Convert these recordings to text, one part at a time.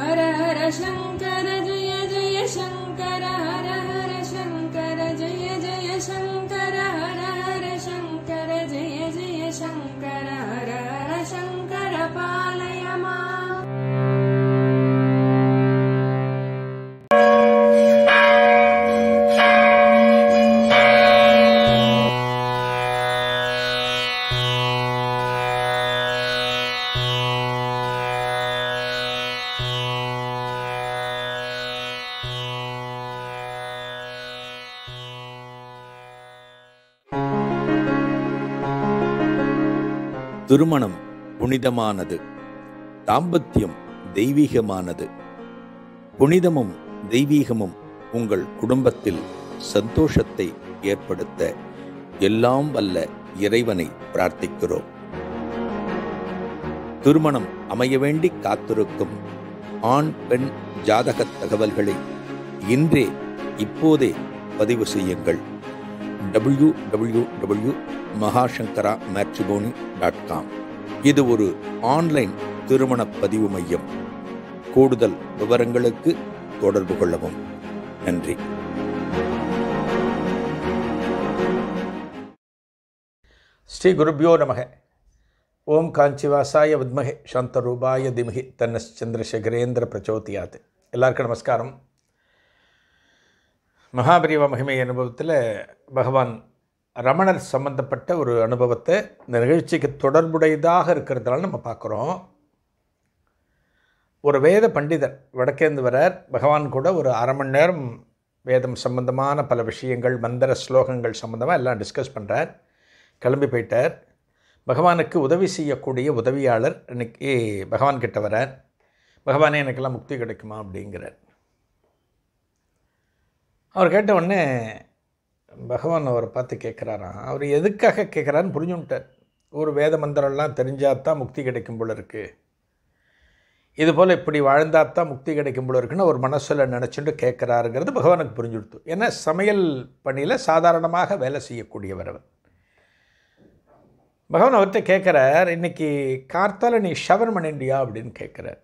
हर हर शङ्कर जय जय शङ्कर திருமணம் புனிதமானது தாம்பத்தியம் தெய்வீகமானது புனிதமும் தெய்வீகமும் உங்கள் குடும்பத்தில் சந்தோஷத்தை ஏற்படுத்த எல்லாம் வல்ல இறைவனை பிரார்த்திக்கிறோம் திருமணம் அமைய வேண்டி காத்திருக்கும் ஆண் பெண் ஜாதக தகவல்களை இன்றே இப்போதே பதிவு செய்யுங்கள் W W W Mahasankara matrimony dot com இது ஒரு ஆன்லைன் திருமண பதிவு மையம் கூடுதல் விவரங்களுக்கு தொடர்பு கொள்ளவும் நன்றி ஸ்ரீ குருபியோ நமக ஓம் காஞ்சிவாசாய வித்மகே சாந்தரூபாய திமுகி தன்னஸ் சந்திரசேகரேந்திர பிரச்சோதியாத் எல்லாருக்கும் நமஸ்காரம் மகாபிரிவ மகிமை அனுபவத்தில் பகவான் ரமணர் சம்பந்தப்பட்ட ஒரு அனுபவத்தை இந்த நிகழ்ச்சிக்கு தொடர்புடையதாக இருக்கிறதுனால நம்ம பார்க்குறோம் ஒரு வேத பண்டிதர் வடக்கேந்து வரார் பகவான் கூட ஒரு அரை மணி நேரம் வேதம் சம்பந்தமான பல விஷயங்கள் மந்திர ஸ்லோகங்கள் சம்பந்தமாக எல்லாம் டிஸ்கஸ் பண்ணுறார் கிளம்பி போயிட்டார் பகவானுக்கு உதவி செய்யக்கூடிய உதவியாளர் இன்னைக்கு பகவான் கிட்ட வரார் பகவானே எனக்கெல்லாம் முக்தி கிடைக்குமா அப்படிங்கிறார் அவர் கேட்ட உடனே பகவான் அவரை பார்த்து கேட்குறாராம் அவர் எதுக்காக கேட்குறான்னு புரிஞ்சுட்டார் ஒரு வேத மந்திரம்லாம் தெரிஞ்சால் தான் முக்தி கிடைக்கும் போல இருக்குது இது போல் இப்படி வாழ்ந்தால் தான் முக்தி கிடைக்கும் போல இருக்குன்னு ஒரு மனசில் நினச்சிட்டு கேட்குறாருங்கிறது பகவானுக்கு புரிஞ்சு கொடுத்து ஏன்னா சமையல் பணியில் சாதாரணமாக வேலை செய்யக்கூடியவர் அவர் பகவான் அவர்கிட்ட கேட்குறார் இன்றைக்கி கார்த்தால நீ ஷவர் பண்ணியா அப்படின்னு கேட்குறார்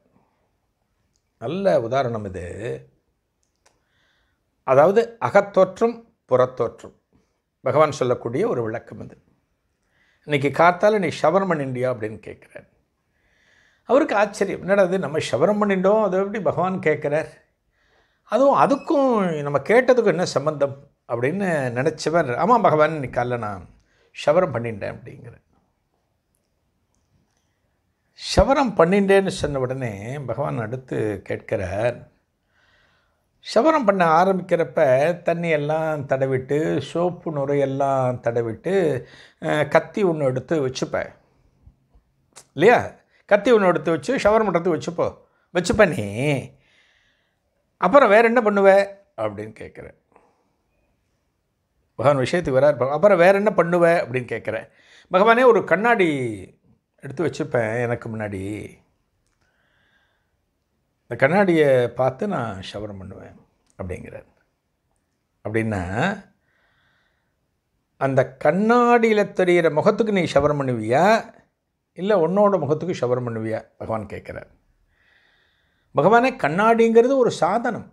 நல்ல உதாரணம் இது அதாவது அகத்தோற்றம் புறத்தோற்றம் பகவான் சொல்லக்கூடிய ஒரு விளக்கம் இது இன்னைக்கு காத்தால் நீ ஷவரம் பண்ணிண்டியா அப்படின்னு கேட்குறார் அவருக்கு ஆச்சரியம் என்னடா அது நம்ம ஷவரம் பண்ணிட்டோம் அதை எப்படி பகவான் கேட்குறார் அதுவும் அதுக்கும் நம்ம கேட்டதுக்கும் என்ன சம்மந்தம் அப்படின்னு நினச்சவர் ஆமாம் பகவான் இன்னைக்கு காலைல நான் ஷவரம் பண்ணிட்டேன் அப்படிங்கிற ஷவரம் பண்ணிட்டேன்னு சொன்ன உடனே பகவான் அடுத்து கேட்கிறார் சவரம் பண்ண ஆரம்பிக்கிறப்ப தண்ணியெல்லாம் தடவிட்டு சோப்பு நுரையெல்லாம் தடவிட்டு கத்தி ஒன்று எடுத்து வச்சுப்பேன் இல்லையா கத்தி ஒன்று எடுத்து வச்சு ஷவரம் பண்ணுறது வச்சுப்போ வச்சுப்ப நீ அப்புறம் வேறு என்ன பண்ணுவேன் அப்படின்னு கேட்குறேன் பகவான் விஷயத்துக்கு வேற இருப்பாங்க அப்புறம் வேறு என்ன பண்ணுவேன் அப்படின்னு கேட்குறேன் பகவானே ஒரு கண்ணாடி எடுத்து வச்சுப்பேன் எனக்கு முன்னாடி இந்த கண்ணாடியை பார்த்து நான் ஷவரம் பண்ணுவேன் அப்படிங்கிறார் அப்படின்னா அந்த கண்ணாடியில் தெரிகிற முகத்துக்கு நீ ஷவரம் பண்ணுவியா இல்லை உன்னோட முகத்துக்கு ஷவரம் பண்ணுவியா பகவான் கேட்குறார் பகவானே கண்ணாடிங்கிறது ஒரு சாதனம்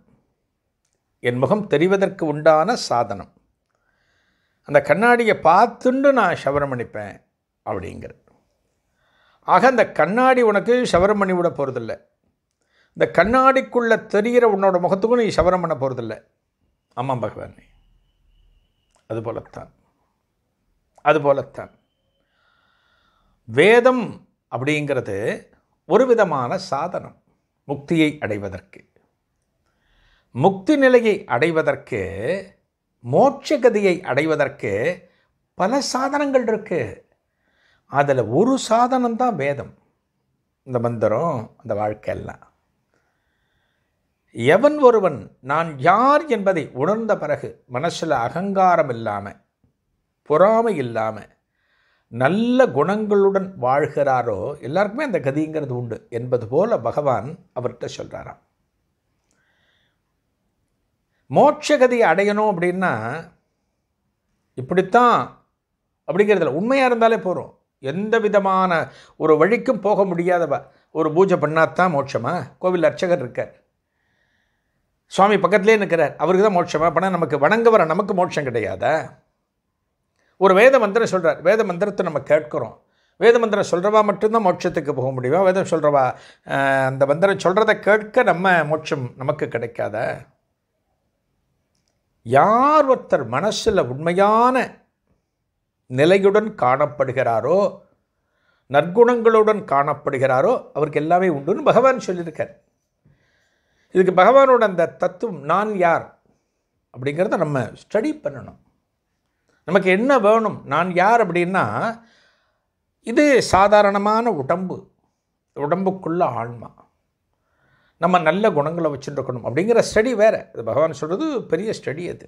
என் முகம் தெரிவதற்கு உண்டான சாதனம் அந்த கண்ணாடியை பார்த்துண்டு நான் ஷவரம் பண்ணிப்பேன் அப்படிங்கிற ஆக அந்த கண்ணாடி உனக்கு ஷவரம் பண்ணி விட போகிறதில்ல இந்த கண்ணாடிக்குள்ளே தெரிகிற உன்னோட முகத்துக்கும் நீ சவரம் பண்ண போகிறதில்ல ஆமாம் பகவானே அதுபோலத்தான் அதுபோலத்தான் வேதம் அப்படிங்கிறது ஒரு விதமான சாதனம் முக்தியை அடைவதற்கு முக்தி நிலையை அடைவதற்கு மோட்ச கதியை அடைவதற்கு பல சாதனங்கள் இருக்குது அதில் ஒரு சாதனம் தான் வேதம் இந்த மந்திரம் அந்த வாழ்க்கையெல்லாம் எவன் ஒருவன் நான் யார் என்பதை உணர்ந்த பிறகு மனசில் அகங்காரம் இல்லாமல் பொறாமை இல்லாமல் நல்ல குணங்களுடன் வாழ்கிறாரோ எல்லாருக்குமே அந்த கதிங்கிறது உண்டு என்பது போல பகவான் அவர்கிட்ட சொல்கிறாராம் மோட்ச கதியை அடையணும் அப்படின்னா இப்படித்தான் அப்படிங்கிறதுல உண்மையாக இருந்தாலே போகிறோம் எந்த விதமான ஒரு வழிக்கும் போக முடியாத ஒரு பூஜை பண்ணாதான் மோட்சமா கோவில் அர்ச்சகர் இருக்கார் சுவாமி பக்கத்துலேயே நிற்கிறார் அவருக்கு தான் மோட்சமாக பணம் நமக்கு வணங்க வர நமக்கு மோட்சம் கிடையாத ஒரு வேத மந்திரம் சொல்கிறார் வேத மந்திரத்தை நம்ம கேட்குறோம் வேத மந்திரம் சொல்கிறவா மட்டும்தான் மோட்சத்துக்கு போக முடியுமா வேதம் சொல்கிறவா அந்த மந்திரம் சொல்கிறத கேட்க நம்ம மோட்சம் நமக்கு கிடைக்காத யார் ஒருத்தர் மனசில் உண்மையான நிலையுடன் காணப்படுகிறாரோ நற்குணங்களுடன் காணப்படுகிறாரோ அவருக்கு எல்லாமே உண்டுன்னு பகவான் சொல்லியிருக்கார் இதுக்கு பகவானோட அந்த தத்துவம் நான் யார் அப்படிங்கிறத நம்ம ஸ்டடி பண்ணணும் நமக்கு என்ன வேணும் நான் யார் அப்படின்னா இது சாதாரணமான உடம்பு உடம்புக்குள்ள ஆன்மா நம்ம நல்ல குணங்களை வச்சுருக்கணும் அப்படிங்கிற ஸ்டடி வேறு இது பகவான் சொல்கிறது பெரிய ஸ்டடி அது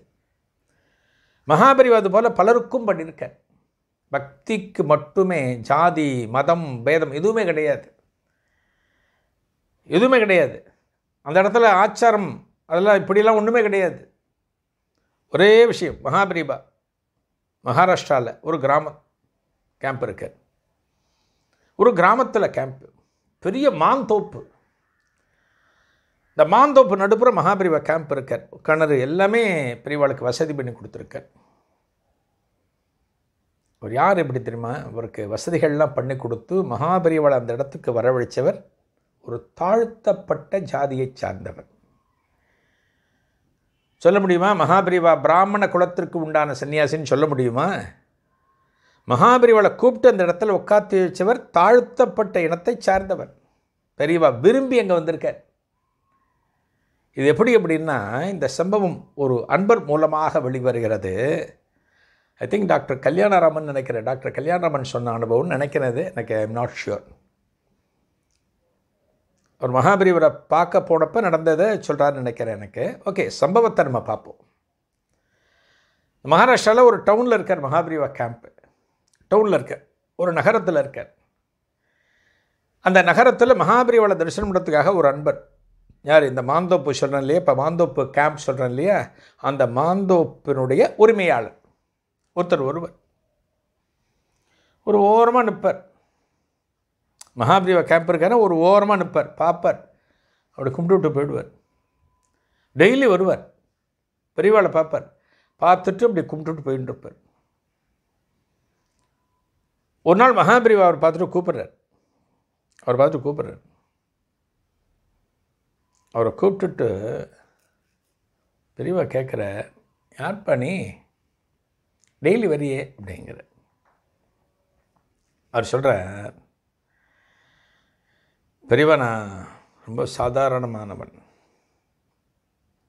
மகாபரிவாது அது போல் பலருக்கும் பண்ணியிருக்க பக்திக்கு மட்டுமே ஜாதி மதம் பேதம் எதுவுமே கிடையாது எதுவுமே கிடையாது அந்த இடத்துல ஆச்சாரம் அதெல்லாம் இப்படிலாம் ஒன்றுமே கிடையாது ஒரே விஷயம் மகாபிரிபா மகாராஷ்டிராவில் ஒரு கிராமம் கேம்ப் இருக்கார் ஒரு கிராமத்தில் கேம்ப் பெரிய மாந்தோப்பு இந்த மாந்தோப்பு நடுப்புற மகாபிரிவா கேம்ப் இருக்கார் கிணறு எல்லாமே பிரிவாளுக்கு வசதி பண்ணி கொடுத்துருக்கார் ஒரு யார் எப்படி தெரியுமா அவருக்கு வசதிகள்லாம் பண்ணி கொடுத்து மகாபிரிவாளை அந்த இடத்துக்கு வரவழைச்சவர் ஒரு தாழ்த்தப்பட்ட ஜாதியை சார்ந்தவர் சொல்ல முடியுமா மகாபிரிவா பிராமண குலத்திற்கு உண்டான சன்னியாசின்னு சொல்ல முடியுமா மகாபிரிவாவை கூப்பிட்டு அந்த இடத்துல உட்காத்து வச்சவர் தாழ்த்தப்பட்ட இனத்தை சார்ந்தவர் பெரியவா விரும்பி அங்கே வந்திருக்கார் இது எப்படி அப்படின்னா இந்த சம்பவம் ஒரு அன்பர் மூலமாக வெளிவருகிறது ஐ திங்க் டாக்டர் கல்யாணராமன் நினைக்கிறேன் டாக்டர் கல்யாணராமன் சொன்ன அனுபவம்னு நினைக்கிறது எனக்கு எம் நாட் ஷியோர் அவர் மகாபலிபுரை பார்க்க போனப்போ நடந்ததை சொல்கிறாருன்னு நினைக்கிறேன் எனக்கு ஓகே சம்பவத்தை நம்ம பார்ப்போம் மகாராஷ்டிராவில் ஒரு டவுனில் இருக்கார் மகாபரிவா கேம்ப் டவுனில் இருக்க ஒரு நகரத்தில் இருக்கார் அந்த நகரத்தில் மகாபரிவாவை தரிசனம் பண்ணுறதுக்காக ஒரு அன்பர் யார் இந்த மாந்தோப்பு சொல்கிறேன் இல்லையா இப்போ மாந்தோப்பு கேம்ப் சொல்கிறேன் இல்லையா அந்த மாந்தோப்பினுடைய உரிமையாளர் ஒருத்தர் ஒருவர் ஒரு ஓரமாக நிற்பார் மகாபிரிவா கேம்ப் இருக்காரு ஒரு ஓரமாக நிற்பார் பார்ப்பார் அப்படி கும்பிட்டு விட்டு போயிடுவார் டெய்லி வருவார் பெரியவாளை பார்ப்பார் பார்த்துட்டு அப்படி கும்பிட்டு விட்டு ஒரு நாள் மகாபிரிவா அவர் பார்த்துட்டு கூப்பிட்றார் அவர் பார்த்துட்டு கூப்பிட்றார் அவரை கூப்பிட்டுட்டு பெரியவா கேட்குற யார்ப்பா நீ டெய்லி வரியே அப்படிங்கிற அவர் சொல்கிறார் பெரியவனா ரொம்ப சாதாரணமானவன்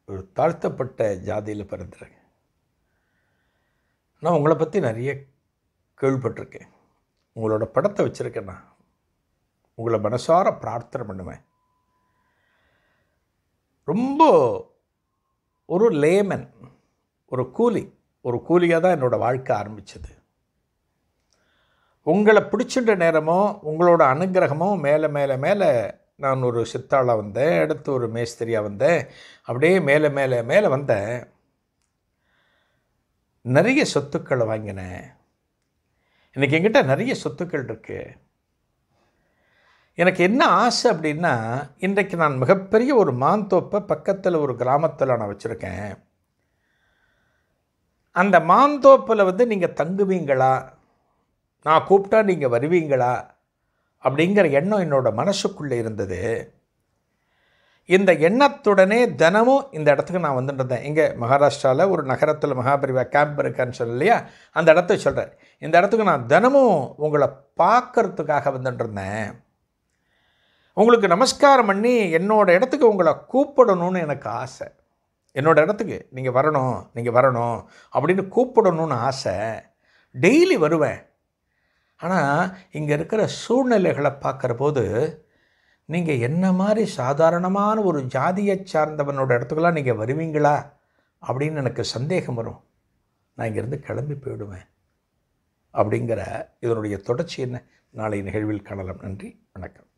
ஒரு தாழ்த்தப்பட்ட ஜாதியில் பிறந்துருக்கேன் நான் உங்களை பற்றி நிறைய கேள்விப்பட்டிருக்கேன் உங்களோட படத்தை வச்சுருக்கேன் நான் உங்களை மனசார பிரார்த்தனை பண்ணுவேன் ரொம்ப ஒரு லேமன் ஒரு கூலி ஒரு கூலியாக தான் என்னோடய வாழ்க்கை ஆரம்பித்தது உங்களை பிடிச்சின்ற நேரமும் உங்களோட அனுகிரகமும் மேலே மேலே மேலே நான் ஒரு சித்தாளாக வந்தேன் அடுத்து ஒரு மேஸ்திரியாக வந்தேன் அப்படியே மேலே மேலே மேலே வந்தேன் நிறைய சொத்துக்களை வாங்கினேன் இன்றைக்கி எங்கிட்ட நிறைய சொத்துக்கள் இருக்குது எனக்கு என்ன ஆசை அப்படின்னா இன்றைக்கு நான் மிகப்பெரிய ஒரு மாந்தோப்பை பக்கத்தில் ஒரு கிராமத்தில் நான் வச்சுருக்கேன் அந்த மாந்தோப்பில் வந்து நீங்கள் தங்குவீங்களா நான் கூப்பிட்டா நீங்கள் வருவீங்களா அப்படிங்கிற எண்ணம் என்னோடய மனசுக்குள்ளே இருந்தது இந்த எண்ணத்துடனே தினமும் இந்த இடத்துக்கு நான் வந்துட்டு இருந்தேன் இங்கே மகாராஷ்டிராவில் ஒரு நகரத்தில் மகாபரிவா கேம்ப் இருக்கான்னு சொல்ல இல்லையா அந்த இடத்த சொல்கிறேன் இந்த இடத்துக்கு நான் தினமும் உங்களை பார்க்கறதுக்காக வந்துட்டு இருந்தேன் உங்களுக்கு நமஸ்காரம் பண்ணி என்னோடய இடத்துக்கு உங்களை கூப்பிடணும்னு எனக்கு ஆசை என்னோடய இடத்துக்கு நீங்கள் வரணும் நீங்கள் வரணும் அப்படின்னு கூப்பிடணும்னு ஆசை டெய்லி வருவேன் ஆனால் இங்கே இருக்கிற சூழ்நிலைகளை பார்க்குற போது நீங்கள் என்ன மாதிரி சாதாரணமான ஒரு ஜாதியை சார்ந்தவனோட இடத்துக்கெல்லாம் நீங்கள் வருவீங்களா அப்படின்னு எனக்கு சந்தேகம் வரும் நான் இங்கேருந்து கிளம்பி போயிடுவேன் அப்படிங்கிற இதனுடைய தொடர்ச்சி என்ன நாளை நிகழ்வில் காணலாம் நன்றி வணக்கம்